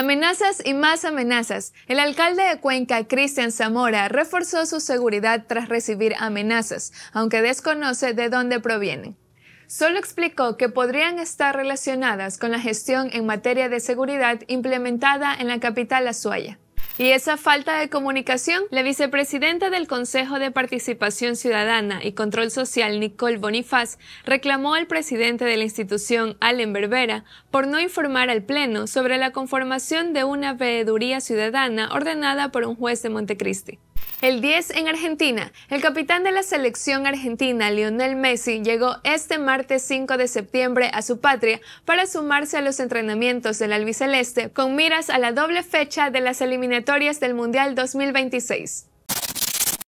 Amenazas y más amenazas. El alcalde de Cuenca, Cristian Zamora, reforzó su seguridad tras recibir amenazas, aunque desconoce de dónde provienen. Solo explicó que podrían estar relacionadas con la gestión en materia de seguridad implementada en la capital Azuaya. Y esa falta de comunicación, la vicepresidenta del Consejo de Participación Ciudadana y Control Social, Nicole Bonifaz, reclamó al presidente de la institución, Allen Berbera, por no informar al Pleno sobre la conformación de una veeduría ciudadana ordenada por un juez de Montecristi. El 10 en Argentina. El capitán de la selección argentina, Lionel Messi, llegó este martes 5 de septiembre a su patria para sumarse a los entrenamientos del albiceleste con miras a la doble fecha de las eliminatorias del Mundial 2026.